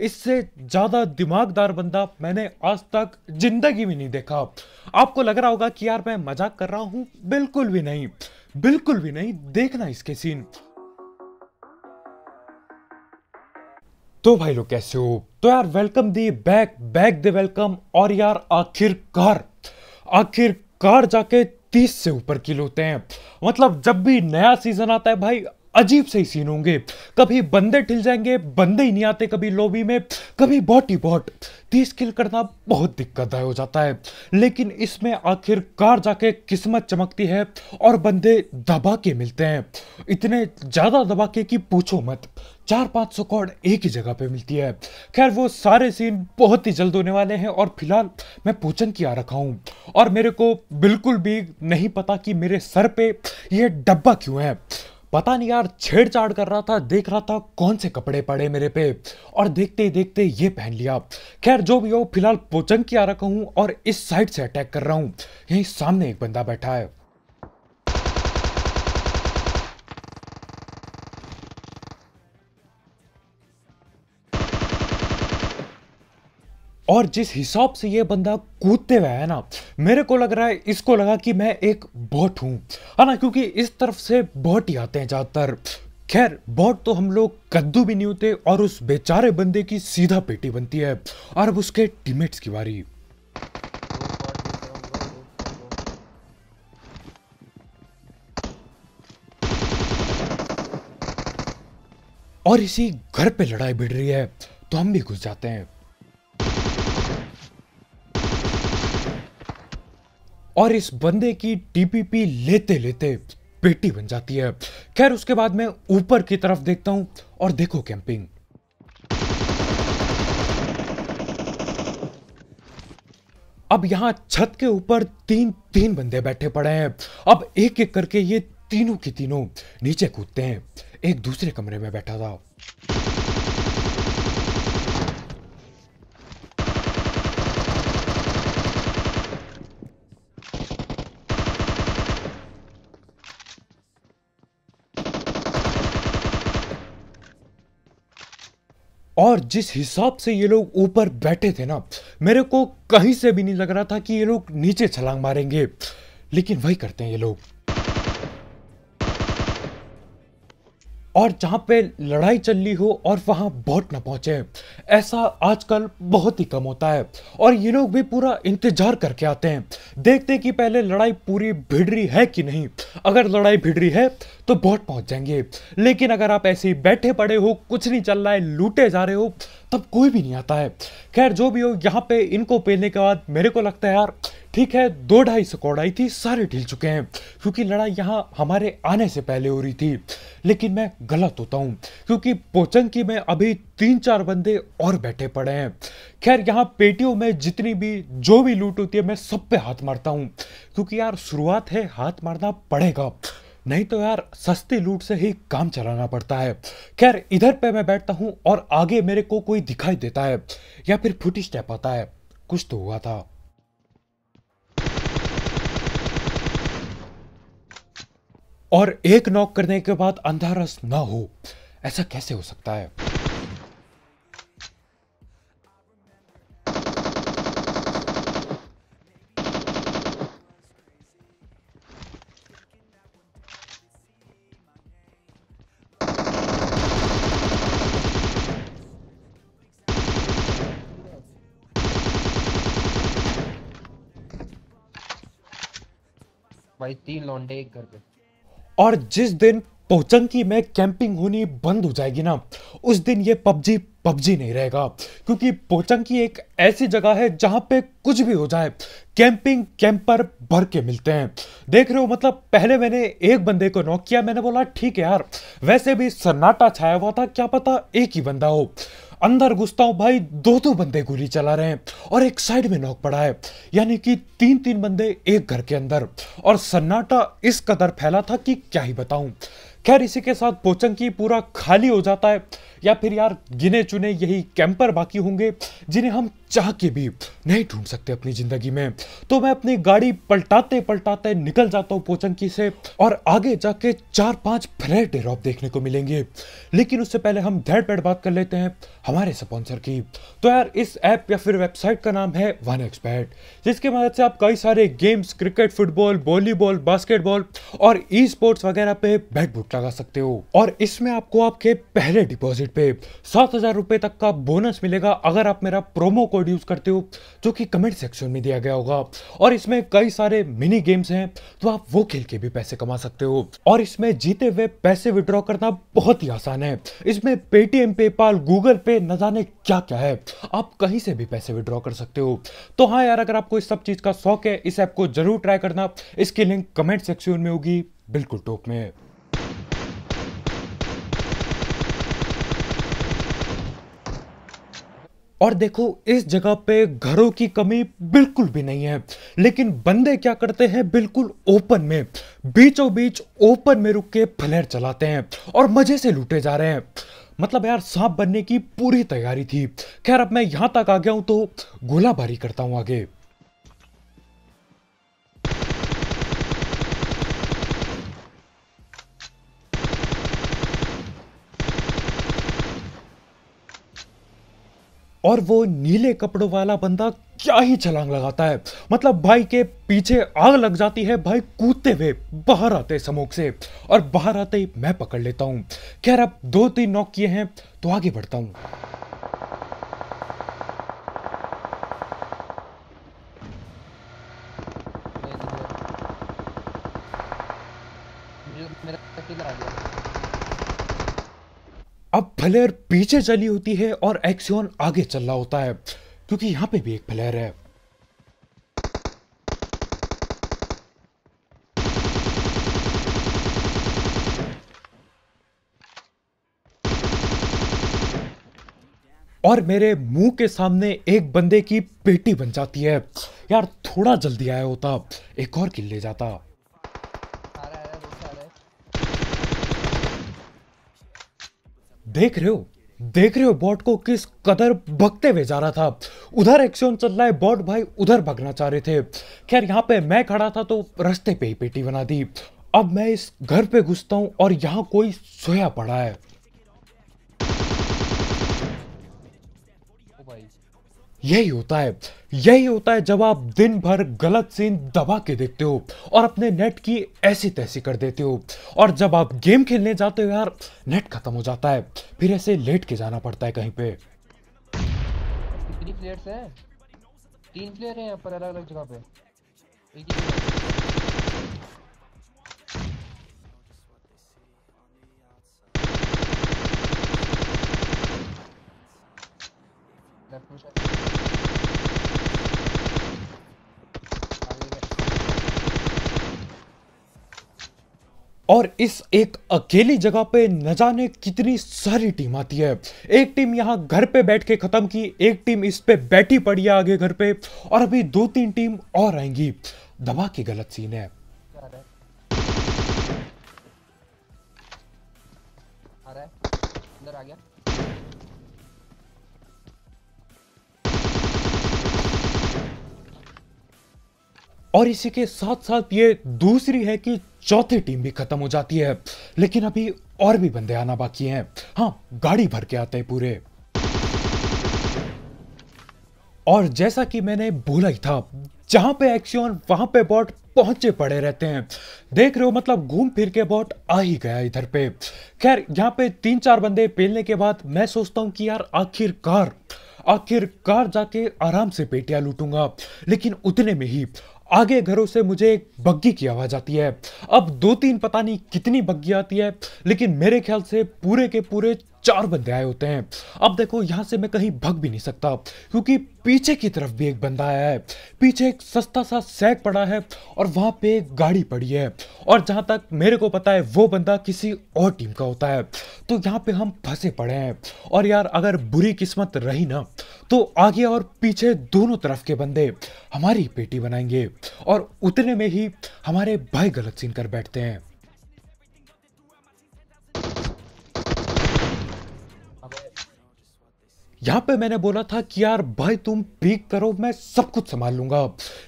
इससे ज़्यादा दिमागदार बंदा मैंने आज तक जिंदगी में नहीं देखा आपको लग रहा होगा कि यार मैं मजाक कर रहा हूं बिल्कुल भी नहीं बिल्कुल भी नहीं देखना इसके सीन तो भाई लोग कैसे हो तो यार वेलकम दी बैक बैक दे वेलकम और यार आखिरकार आखिरकार जाके तीस से ऊपर किलो होते हैं मतलब जब भी नया सीजन आता है भाई अजीब से ही सीन होंगे कभी बंदे ठिल जाएंगे बंदे ही नहीं आते कभी लॉबी में कभी बॉट ही बॉट तीस किल करना बहुत दिक्कत हो जाता है लेकिन इसमें आखिरकार जाके किस्मत चमकती है और बंदे दबा के मिलते हैं इतने ज़्यादा दबा के कि पूछो मत चार पाँच सौ कॉड एक ही जगह पे मिलती है खैर वो सारे सीन बहुत ही जल्द होने वाले हैं और फिलहाल मैं पूछन की आ रखा हूँ और मेरे को बिल्कुल भी नहीं पता कि मेरे सर पे ये डब्बा क्यों है पता नहीं यार छेड़छाड़ कर रहा था देख रहा था कौन से कपड़े पड़े मेरे पे और देखते ही देखते ये पहन लिया खैर जो भी हो फिलहाल पोचंग की आ रखा हूँ और इस साइड से अटैक कर रहा हूँ यही सामने एक बंदा बैठा है और जिस हिसाब से ये बंदा कूदते हुए है ना मेरे को लग रहा है इसको लगा कि मैं एक बोट हूँ है ना क्योंकि इस तरफ से बोट ही आते हैं ज़्यादातर खैर बोट तो हम लोग कद्दू भी नहीं होते और उस बेचारे बंदे की सीधा पेटी बनती है और अब उसके टीमेट्स की बारी और इसी घर पे लड़ाई भिड़ रही है तो हम भी घुस जाते हैं और इस बंदे की टीपीपी लेते लेते बेटी बन जाती है खैर उसके बाद मैं ऊपर की तरफ देखता हूं और देखो कैंपिंग अब यहां छत के ऊपर तीन तीन बंदे बैठे पड़े हैं अब एक एक करके ये तीनों की तीनों नीचे कूदते हैं एक दूसरे कमरे में बैठा था और जिस हिसाब से ये लोग ऊपर बैठे थे ना मेरे को कहीं से भी नहीं लग रहा था कि ये लोग नीचे छलांग मारेंगे लेकिन वही करते हैं ये लोग और जहाँ पे लड़ाई चल रही हो और वहाँ वोट ना पहुँचे ऐसा आजकल बहुत ही कम होता है और ये लोग भी पूरा इंतजार करके आते हैं देखते हैं कि पहले लड़ाई पूरी भिड़ रही है कि नहीं अगर लड़ाई भिड़ रही है तो वोट पहुँच जाएंगे लेकिन अगर आप ऐसे ही बैठे पड़े हो कुछ नहीं चल रहा है लूटे जा रहे हो तब कोई भी नहीं आता है खैर जो भी हो यहाँ पे इनको पेलने के बाद मेरे को लगता है यार ठीक है दो ढाई सौ कौड़ाई थी सारे ढिल चुके हैं क्योंकि लड़ाई यहाँ हमारे आने से पहले हो रही थी लेकिन मैं गलत होता हूँ क्योंकि पोचंकी में अभी तीन चार बंदे और बैठे पड़े हैं खैर यहाँ पेटियों में जितनी भी जो भी लूट होती है मैं सब पे हाथ मारता हूँ क्योंकि यार शुरुआत है हाथ मारना पड़ेगा नहीं तो यार सस्ती लूट से ही काम चलाना पड़ता है खैर इधर पे मैं बैठता हूँ और आगे मेरे को कोई दिखाई देता है या फिर फुटी स्टेप आता है कुछ तो हुआ था और एक नॉक करने के बाद अंधारस ना हो ऐसा कैसे हो सकता है भाई तीन लौंडे एक घर पे और जिस दिन पोचंकी में कैंपिंग होनी बंद हो जाएगी ना उस दिन ये पबजी पबजी नहीं रहेगा क्योंकि पोचंकी एक ऐसी जगह है जहां पे कुछ भी हो जाए कैंपिंग कैंपर भर के मिलते हैं देख रहे हो मतलब पहले मैंने एक बंदे को नॉक किया मैंने बोला ठीक है यार वैसे भी सन्नाटा छाया हुआ था क्या पता एक ही बंदा हो अंदर घुसता हूँ भाई दो दो बंदे गोली चला रहे हैं और एक साइड में नॉक पड़ा है यानी कि तीन तीन बंदे एक घर के अंदर और सन्नाटा इस कदर फैला था कि क्या ही बताऊं खैर इसी के साथ पोचंकी पूरा खाली हो जाता है या फिर यार गिने चुने यही कैंपर बाकी होंगे जिन्हें हम चाह के भी नहीं ढूंढ सकते अपनी ज़िंदगी में तो मैं अपनी गाड़ी पलटाते पलटाते निकल जाता हूँ पोचंकी से और आगे जाके चार पांच फ्लैट ड्रॉप देखने को मिलेंगे लेकिन उससे पहले हम धैड़ पेड़ बात कर लेते हैं हमारे स्पॉन्सर की तो यार इस ऐप या फिर वेबसाइट का नाम है वन एक्सपर्ट जिसके मदद से आप कई सारे games cricket football volleyball basketball और ई स्पोर्ट्स वगैरह पे बैट बुट लगा सकते हो और इसमें आपको आपके पहले डिपॉजिट पे सात हजार रुपए तक का बोनस मिलेगा अगर आप मेरा प्रोमो कोड प्रोड्यूस करते हो जो कि कमेंट सेक्शन में दिया गया होगा और इसमें कई सारे मिनी गेम्स हैं तो आप वो खेल के भी पैसे कमा सकते हो और इसमें जीते हुए पैसे विड्रॉ करना बहुत ही आसान है इसमें पेटीएम पेपाल गूगल पे न जाने क्या क्या है आप कहीं से भी पैसे विड्रॉ कर सकते हो तो हाँ यार अगर आपको इस सब चीज़ का शौक है इस ऐप को जरूर ट्राई करना इसकी लिंक कमेंट सेक्शन में होगी बिल्कुल टॉप में और देखो इस जगह पे घरों की कमी बिल्कुल भी नहीं है लेकिन बंदे क्या करते हैं बिल्कुल ओपन में बीचों बीच ओपन में रुक के फ्लैट चलाते हैं और मज़े से लूटे जा रहे हैं मतलब यार सांप बनने की पूरी तैयारी थी खैर अब मैं यहां तक आ गया हूं तो गोलाबारी करता हूं आगे और वो नीले कपड़ों वाला बंदा क्या ही छलांग लगाता है मतलब भाई के पीछे आग लग जाती है भाई कूदते हुए बाहर आते समोक से और बाहर आते ही मैं पकड़ लेता हूँ खैर अब दो तीन नॉक किए हैं तो आगे बढ़ता हूँ फ्लेयर पीछे चली होती है और एक्सियन आगे चल रहा होता है क्योंकि यहां पे भी एक फ्लेयर है और मेरे मुंह के सामने एक बंदे की पेटी बन जाती है यार थोड़ा जल्दी आया होता एक और किल ले जाता देख रहे हो देख रहे हो बॉट को किस कदर भगते हुए जा रहा था उधर एक्शन चल रहा है बॉट भाई उधर भगना चाह रहे थे खैर यहाँ पे मैं खड़ा था तो रास्ते पे ही पेटी बना दी अब मैं इस घर पे घुसता हूँ और यहाँ कोई सोया पड़ा है यही होता है यही होता है जब आप दिन भर गलत सीन दबा के देखते हो और अपने नेट की ऐसी तैसी कर देते हो और जब आप गेम खेलने जाते हो यार नेट खत्म हो जाता है फिर ऐसे लेट के जाना पड़ता है कहीं पे कितनी प्लेयर्स हैं तीन प्लेयर हैं यहाँ पर अलग अलग जगह पे और इस एक अकेली जगह पे न जाने कितनी सारी टीम आती है एक टीम यहाँ घर पे बैठ के ख़त्म की एक टीम इस पे बैठी पड़ी है आगे घर पे और अभी दो तीन टीम और आएंगी दबा की गलत सीन है और इसी के साथ साथ ये दूसरी है कि चौथी टीम भी खत्म हो जाती है लेकिन अभी और भी बंदे आना बाकी हैं हाँ गाड़ी भर के आते हैं पूरे और जैसा कि मैंने बोला ही था जहां पे एक्शन वहां पे बॉट पहुंचे पड़े रहते हैं देख रहे हो मतलब घूम फिर के बॉट आ ही गया इधर पे खैर यहाँ पे तीन चार बंदे पेलने के बाद मैं सोचता हूँ कि यार आखिरकार आखिरकार जाके आराम से पेटियां लूटूंगा लेकिन उतने में ही आगे घरों से मुझे एक बग्गी की आवाज़ आती है अब दो तीन पता नहीं कितनी बग्गी आती है लेकिन मेरे ख्याल से पूरे के पूरे चार बंदे आए होते हैं अब देखो यहाँ से मैं कहीं भग भी नहीं सकता क्योंकि पीछे की तरफ भी एक बंदा आया है पीछे एक सस्ता सा सैक पड़ा है और वहाँ पे एक गाड़ी पड़ी है और जहाँ तक मेरे को पता है वो बंदा किसी और टीम का होता है तो यहाँ पे हम फंसे पड़े हैं और यार अगर बुरी किस्मत रही ना तो आगे और पीछे दोनों तरफ के बंदे हमारी पेटी बनाएंगे और उतने में ही हमारे भाई गलत सीन कर बैठते हैं यहां पे मैंने बोला था कि यार भाई तुम पीक करो मैं सब कुछ संभाल लूंगा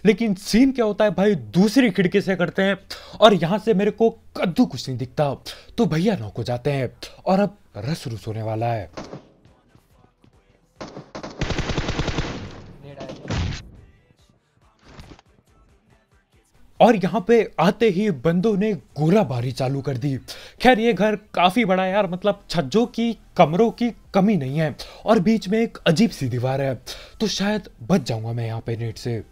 लेकिन सीन क्या होता है भाई दूसरी खिड़की से करते हैं और यहां से मेरे को कद्दू कुछ नहीं दिखता तो भैया नौको जाते हैं और अब रस रुस होने वाला है और यहाँ पे आते ही बंदों ने गोलाबारी चालू कर दी खैर ये घर काफ़ी बड़ा है यार मतलब छज्जों की कमरों की कमी नहीं है और बीच में एक अजीब सी दीवार है तो शायद बच जाऊंगा मैं यहाँ पे नेट से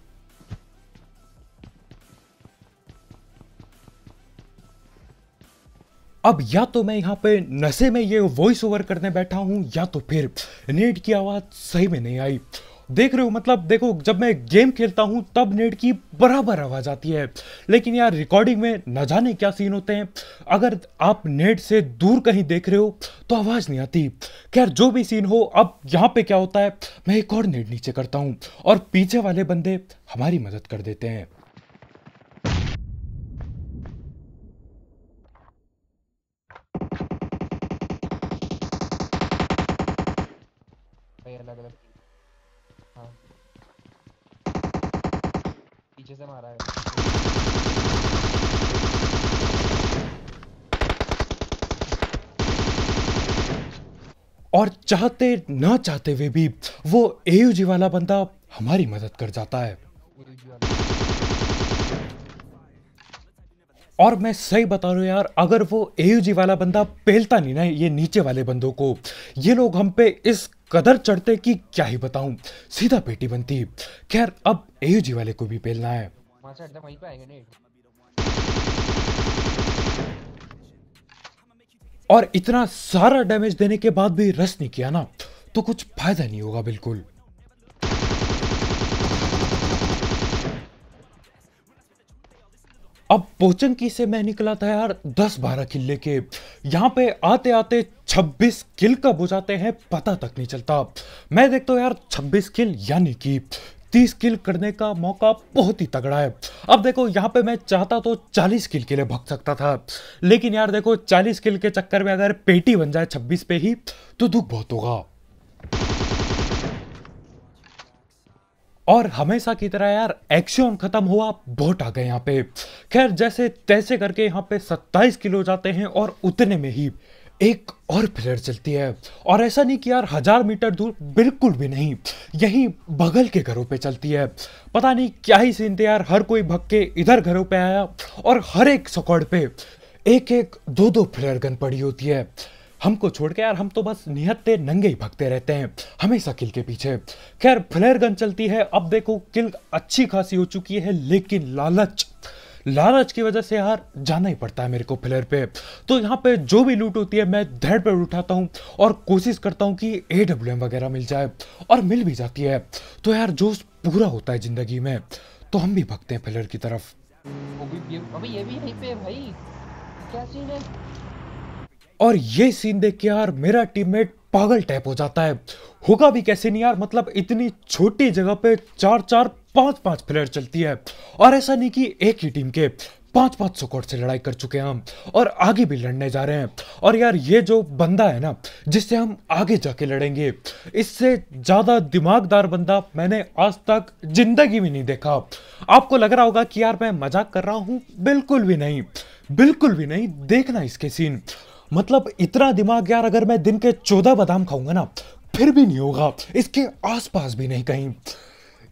अब या तो मैं यहाँ पे नशे में ये वॉइस ओवर करने बैठा हूं या तो फिर नेट की आवाज़ सही में नहीं आई देख रहे हो मतलब देखो जब मैं गेम खेलता हूँ तब नेट की बराबर आवाज़ आती है लेकिन यार रिकॉर्डिंग में न जाने क्या सीन होते हैं अगर आप नेट से दूर कहीं देख रहे हो तो आवाज़ नहीं आती खैर जो भी सीन हो अब यहाँ पे क्या होता है मैं एक और नेट नीचे करता हूँ और पीछे वाले बंदे हमारी मदद कर देते हैं पीछे से मारा है और चाहते ना चाहते हुए भी वो एयूजी वाला बंदा हमारी मदद कर जाता है और मैं सही बता रहा हूँ यार अगर वो एयूजी वाला बंदा पेलता नहीं ना ये नीचे वाले बंदों को ये लोग हम पे इस कदर चढ़ते कि क्या ही बताऊं सीधा पेटी बनती खैर अब एयूजी वाले को भी पेलना है और इतना सारा डैमेज देने के बाद भी रस नहीं किया ना तो कुछ फायदा नहीं होगा बिल्कुल अब बोचंकी से मैं निकला था यार दस बारह किले के यहाँ पे आते आते छब्बीस किल कब हो जाते हैं पता तक नहीं चलता मैं देखता हूँ यार छब्बीस किल यानी कि तीस किल करने का मौका बहुत ही तगड़ा है अब देखो यहाँ पे मैं चाहता तो चालीस किल के लिए भग सकता था लेकिन यार देखो चालीस किल के चक्कर में अगर पेटी बन जाए छब्बीस पे ही तो दुख बहुत होगा और हमेशा की तरह यार एक्शन खत्म हुआ बोट आ गए यहाँ पे खैर जैसे तैसे करके यहाँ पे 27 किलो जाते हैं और उतने में ही एक और प्लेयर चलती है और ऐसा नहीं कि यार हजार मीटर दूर बिल्कुल भी नहीं यहीं बगल के घरों पे चलती है पता नहीं क्या ही सीन थे यार हर कोई भग के इधर घरों पे आया और हर एक सकौड़ पे एक एक दो दो फ्लेयर गन पड़ी होती है हमको छोड़ के यार हम तो बस निहत्ते नंगे ही भगते रहते हैं हमेशा किल के पीछे खैर फ्लेयर गन चलती है अब देखो किल अच्छी खासी हो चुकी है लेकिन लालच लालच की वजह से यार जाना ही पड़ता है मेरे को फ्लेयर पे तो यहाँ पे जो भी लूट होती है मैं धैर्य पर उठाता हूँ और कोशिश करता हूँ कि ए डब्ल्यू एम वगैरह मिल जाए और मिल भी जाती है तो यार जोश पूरा होता है ज़िंदगी में तो हम भी भगते हैं फ्लेयर की तरफ अभी ये भी यहीं पे भाई क्या सीन है और ये सीन देख के यार मेरा टीममेट पागल टाइप हो जाता है होगा भी कैसे नहीं यार मतलब इतनी छोटी जगह पे चार चार पांच पांच प्लेयर चलती है और ऐसा नहीं कि एक ही टीम के पांच पांच सौ कोट से लड़ाई कर चुके हैं हम और आगे भी लड़ने जा रहे हैं और यार ये जो बंदा है ना जिससे हम आगे जाके लड़ेंगे इससे ज़्यादा दिमागदार बंदा मैंने आज तक जिंदगी में नहीं देखा आपको लग रहा होगा कि यार मैं मजाक कर रहा हूं बिल्कुल भी नहीं बिल्कुल भी नहीं देखना इसके सीन मतलब इतना दिमाग यार अगर मैं दिन के चौदह बादाम खाऊंगा ना फिर भी नहीं होगा इसके आसपास भी नहीं कहीं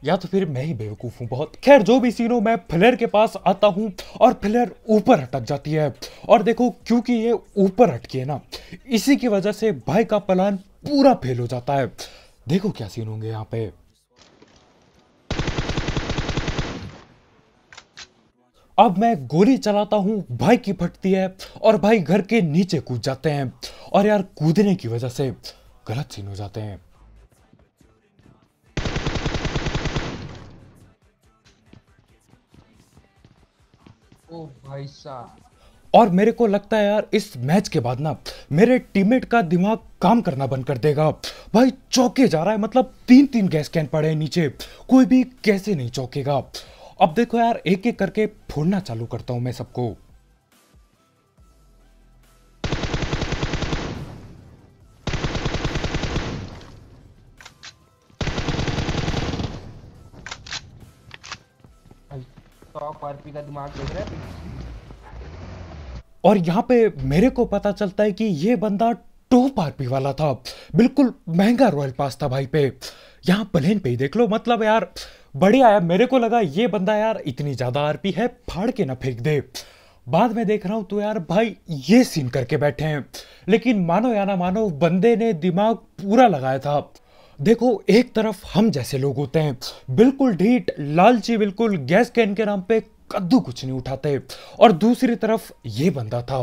या तो फिर मैं ही बेवकूफ़ हूँ बहुत खैर जो भी सीन हो मैं फिलर के पास आता हूँ और फिलर ऊपर अटक जाती है और देखो क्योंकि ये ऊपर अटकी है ना इसी की वजह से भाई का प्लान पूरा फेल हो जाता है देखो क्या सीन होंगे यहाँ पे अब मैं गोली चलाता हूँ भाई की फटती है और भाई घर के नीचे कूद जाते हैं और यार कूदने की वजह से गलत सीन हो जाते हैं ओ भाई साहब और मेरे को लगता है यार इस मैच के बाद ना मेरे टीममेट का दिमाग काम करना बंद कर देगा भाई चौके जा रहा है मतलब तीन तीन गैस कैन पड़े हैं नीचे कोई भी कैसे नहीं चौकेगा अब देखो यार एक एक करके फोड़ना चालू करता हूं मैं सबको आरपी का दिमाग देख रहा है और यहाँ पे मेरे को पता चलता है कि ये बंदा टॉप आरपी वाला था बिल्कुल महंगा रॉयल पास था भाई पे यहाँ प्लेन पे ही देख लो मतलब यार बढ़िया है मेरे को लगा ये बंदा यार इतनी ज़्यादा आरपी है फाड़ के ना फेंक दे बाद में देख रहा हूं तो यार भाई ये सीन करके बैठे हैं लेकिन मानो या ना मानो बंदे ने दिमाग पूरा लगाया था देखो एक तरफ हम जैसे लोग होते हैं बिल्कुल ढीठ लालची बिल्कुल गैस कैन के नाम पे कद्दू कुछ नहीं उठाते और दूसरी तरफ ये बंदा था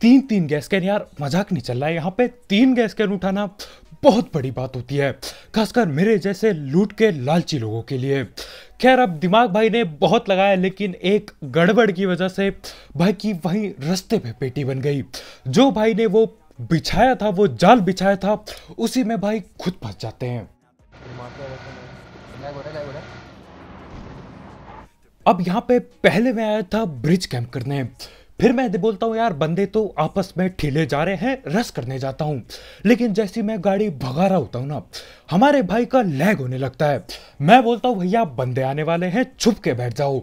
तीन तीन गैस कैन यार मजाक नहीं चल रहा है यहाँ पे तीन गैस कैन उठाना बहुत बड़ी बात होती है खासकर मेरे जैसे लूट के लालची लोगों के लिए खैर अब दिमाग भाई ने बहुत लगाया लेकिन एक गड़बड़ की वजह से भाई की वहीं रस्ते पे पेटी बन गई जो भाई ने वो बिछाया था वो जाल बिछाया था उसी में भाई खुद फंस जाते हैं अब यहाँ पे पहले मैं आया था ब्रिज कैंप करने फिर मैं बोलता हूँ यार बंदे तो आपस में ठेले जा रहे हैं रस करने जाता हूँ लेकिन जैसी मैं गाड़ी भगा रहा होता हूँ ना हमारे भाई का लैग होने लगता है मैं बोलता हूँ भैया बंदे आने वाले हैं छुप के बैठ जाओ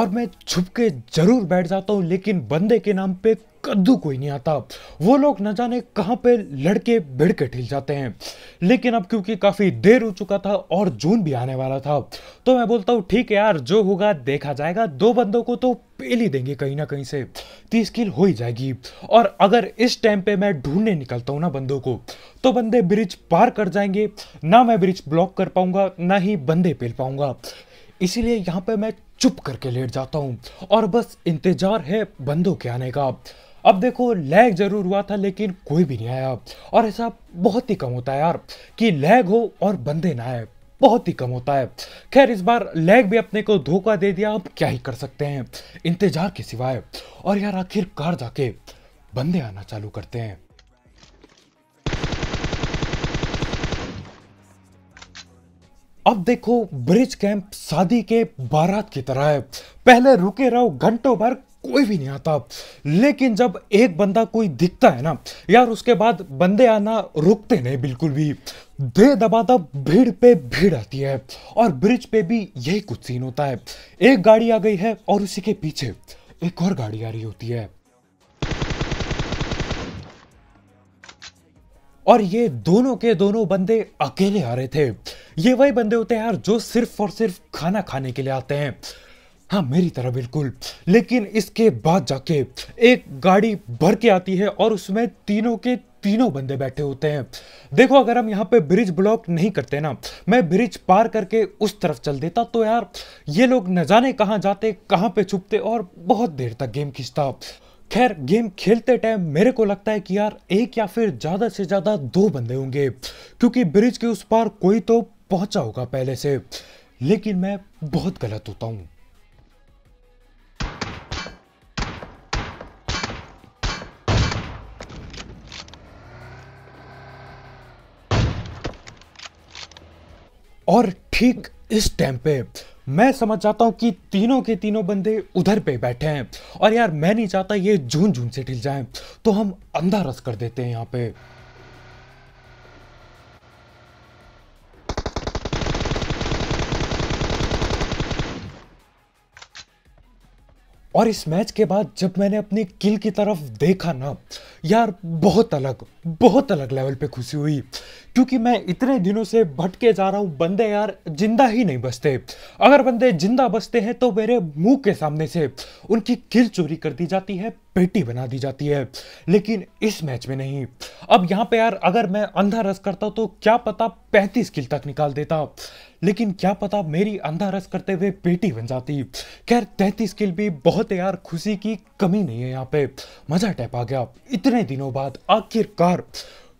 और मैं छुप के जरूर बैठ जाता हूँ लेकिन बंदे के नाम पे कद्दू कोई नहीं आता वो लोग न जाने कहाँ पे लड़के भिड़ के ठिल जाते हैं लेकिन अब क्योंकि काफ़ी देर हो चुका था और जून भी आने वाला था तो मैं बोलता हूँ ठीक है यार जो होगा देखा जाएगा दो बंदों को तो पेली देंगे कहीं ना कहीं से तीस किल हो ही जाएगी और अगर इस टाइम पे मैं ढूंढने निकलता हूँ ना बंदों को तो बंदे ब्रिज पार कर जाएंगे ना मैं ब्रिज ब्लॉक कर पाऊंगा ना ही बंदे पेल पाऊंगा इसीलिए यहाँ पे मैं चुप करके लेट जाता हूँ और बस इंतज़ार है बंदों के आने का अब देखो लैग जरूर हुआ था लेकिन कोई भी नहीं आया और ऐसा बहुत ही कम होता है यार कि लैग हो और बंदे ना आए बहुत ही कम होता है खैर इस बार लैग भी अपने को धोखा दे दिया अब क्या ही कर सकते हैं इंतजार के सिवाय और यार आखिरकार जाके बंदे आना चालू करते हैं अब देखो ब्रिज कैंप शादी के बारात की तरह है पहले रुके रहो घंटों भर कोई भी नहीं आता लेकिन जब एक बंदा कोई दिखता है ना यार उसके बाद बंदे आना रुकते नहीं बिल्कुल भी दे दबाता भीड़ पे भीड़ आती है और ब्रिज पे भी यही कुछ सीन होता है एक गाड़ी आ गई है और उसी के पीछे एक और गाड़ी आ रही होती है और ये दोनों के दोनों बंदे अकेले आ रहे थे ये वही बंदे होते हैं यार जो सिर्फ और सिर्फ खाना खाने के लिए आते हैं हाँ मेरी तरह बिल्कुल लेकिन इसके बाद जाके एक गाड़ी भर के आती है और उसमें तीनों के तीनों बंदे बैठे होते हैं देखो अगर हम यहाँ पे ब्रिज ब्लॉक नहीं करते ना मैं ब्रिज पार करके उस तरफ चल देता तो यार ये लोग न जाने कहाँ जाते कहाँ पे छुपते और बहुत देर तक गेम खींचता खैर गेम खेलते टाइम मेरे को लगता है कि यार एक या फिर ज़्यादा से ज़्यादा दो बंदे होंगे क्योंकि ब्रिज के उस पार कोई तो पहुंचा होगा पहले से लेकिन मैं बहुत गलत होता हूँ और ठीक इस टाइम पे मैं समझ जाता हूँ कि तीनों के तीनों बंदे उधर पे बैठे हैं और यार मैं नहीं चाहता ये जून जून से ढिल जाए तो हम अंधा रस कर देते हैं यहाँ पे और इस मैच के बाद जब मैंने अपने किल की तरफ देखा ना यार बहुत अलग बहुत अलग लेवल पे खुशी हुई क्योंकि मैं इतने दिनों से भटके जा रहा हूँ बंदे यार जिंदा ही नहीं बसते अगर बंदे जिंदा बसते हैं तो मेरे मुंह के सामने से उनकी किल चोरी कर दी जाती है पेटी बना दी जाती है लेकिन इस मैच में नहीं अब यहाँ पे यार अगर मैं अंधा रस करता तो क्या पता पैंतीस किल तक निकाल देता लेकिन क्या पता मेरी अंधा रस करते हुए बेटी बन जाती खैर तैतीस किल भी बहुत यार खुशी की कमी नहीं है यहाँ पे मजा टैप आ गया इतने दिनों बाद आखिरकार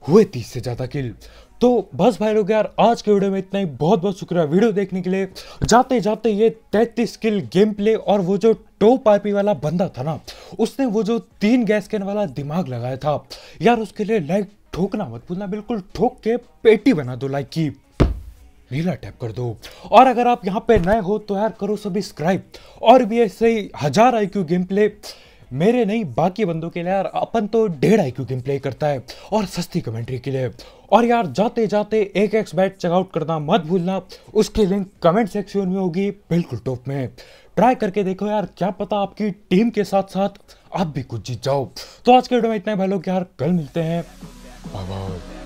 हुए तीस से ज़्यादा किल तो बस भाई लोग यार आज के वीडियो में इतना ही बहुत बहुत शुक्रिया वीडियो देखने के लिए जाते जाते ये तैतीस किल गेम प्ले और वो जो टॉप आरपी वाला बंदा था ना उसने वो जो तीन गैस कैन वाला दिमाग लगाया था यार उसके लिए लाइक ठोकना मत भूलना बिल्कुल ठोक के पेटी बना दो लाइक की नीला टैप कर दो और अगर आप यहाँ पे नए हो तो यार करो सब्सक्राइब और भी ऐसे ही हजार आई क्यू गेम प्ले मेरे नहीं बाकी बंदों के लिए यार अपन तो डेढ़ आई क्यू गेम प्ले करता है और सस्ती कमेंट्री के लिए और यार जाते जाते एक एक्स बैट चेकआउट करना मत भूलना उसकी लिंक कमेंट सेक्शन में होगी बिल्कुल टॉप में ट्राई करके देखो यार क्या पता आपकी टीम के साथ साथ आप भी कुछ जीत जाओ तो आज के वीडियो में इतना भाई लोग यार कल मिलते हैं बाय बाय